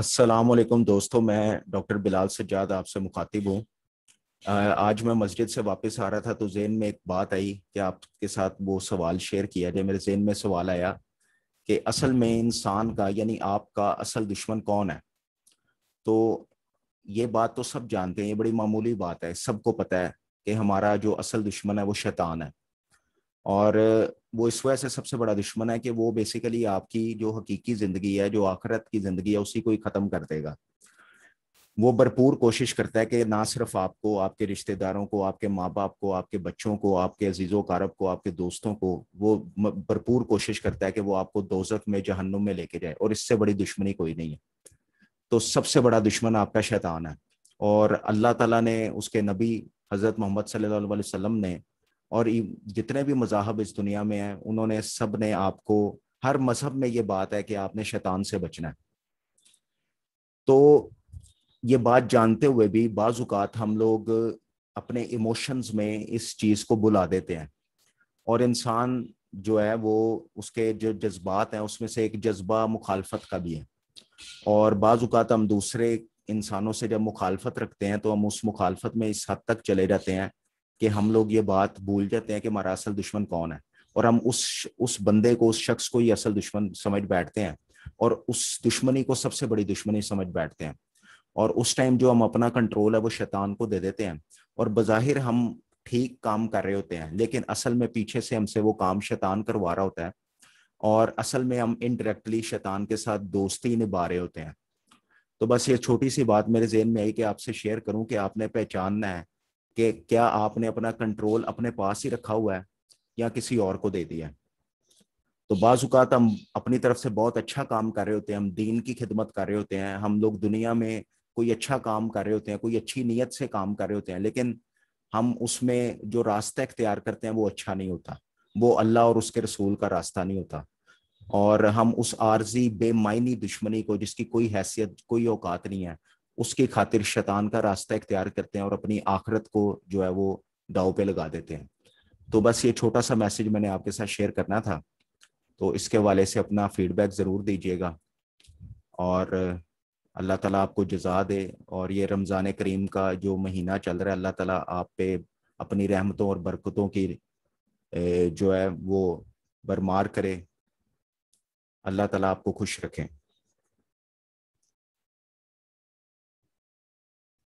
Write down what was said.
वालेकुम दोस्तों मैं डॉक्टर बिलाल सज्जाद आपसे मुखातिब हूँ आज मैं मस्जिद से वापस आ रहा था तो जेन में एक बात आई कि आपके साथ वो सवाल शेयर किया जाए मेरे जेन में सवाल आया कि असल में इंसान का यानी आपका असल दुश्मन कौन है तो ये बात तो सब जानते हैं ये बड़ी मामूली बात है सबको पता है कि हमारा जो असल दुश्मन है वो शैतान है और वो इस वजह से सबसे बड़ा दुश्मन है कि वो बेसिकली आपकी जो हकीकी ज़िंदगी है जो आखरत की ज़िंदगी है उसी को ही ख़त्म कर देगा वो भरपूर कोशिश करता है कि ना सिर्फ आपको आपके रिश्तेदारों को आपके माँ बाप को आपके बच्चों को आपके अजीज़ कारब को आपके दोस्तों को वो भरपूर कोशिश करता है कि वो आपको दोजक में जहन्नुम में लेके जाए और इससे बड़ी दुश्मनी कोई नहीं है तो सबसे बड़ा दुश्मन आपका शैतान है और अल्लाह तला ने उसके नबी हज़रत मोहम्मद सल्लल्लाहु अलैहि वसल्लम ने और जितने भी मजाहब इस दुनिया में हैं उन्होंने सब ने आपको हर मजहब में ये बात है कि आपने शैतान से बचना है तो ये बात जानते हुए भी बाज़ात हम लोग अपने इमोशंस में इस चीज़ को बुला देते हैं और इंसान जो है वो उसके जो जज्बात हैं उसमें से एक जज्बा मुखालफत का भी है और बाज़ात हम दूसरे इंसानों से जब मुखालफत रखते हैं तो हम उस मुखालफत में इस हद तक चले जाते हैं कि हम लोग ये बात भूल जाते हैं कि हमारा असल दुश्मन कौन है और हम उस उस बंदे को उस शख्स को ही असल दुश्मन समझ बैठते हैं और उस दुश्मनी को सबसे बड़ी दुश्मनी समझ बैठते हैं और उस टाइम जो हम अपना कंट्रोल है वो शैतान को दे देते हैं और बाहिर हम ठीक काम कर रहे होते हैं लेकिन असल में पीछे से हमसे वो काम शैतान करवा रहा होता है और असल में हम इनडायरेक्टली शैतान के साथ दोस्ती निभा रहे होते हैं तो बस ये छोटी सी बात मेरे जेहन में आई कि आपसे शेयर करूं कि आपने पहचानना है कि क्या आपने अपना कंट्रोल अपने पास ही रखा हुआ है या किसी और को दे दिया है तो बाजुकात हम अपनी तरफ से बहुत अच्छा काम कर रहे होते हैं हम दीन की खिदमत कर रहे होते हैं हम लोग दुनिया में कोई अच्छा काम कर रहे होते हैं कोई अच्छी नीयत से काम कर रहे होते हैं लेकिन हम उसमें जो रास्ता इख्तियार करते हैं वो अच्छा नहीं होता वो अल्लाह और उसके रसूल का रास्ता नहीं होता और हम उस आर्जी बेमायनी दुश्मनी को जिसकी कोई हैसियत कोई औकात नहीं है उसकी खातिर शैतान का रास्ता इख्तियार करते हैं और अपनी आखरत को जो है वो दाव पे लगा देते हैं तो बस ये छोटा सा मैसेज मैंने आपके साथ शेयर करना था तो इसके वाले से अपना फीडबैक ज़रूर दीजिएगा और अल्लाह ताला आपको जजा दे और ये रमज़ान करीम का जो महीना चल रहा है अल्लाह ताला आप पे अपनी रहमतों और बरकतों की जो है वो बरमार करे अल्लाह ताला आपको खुश रखें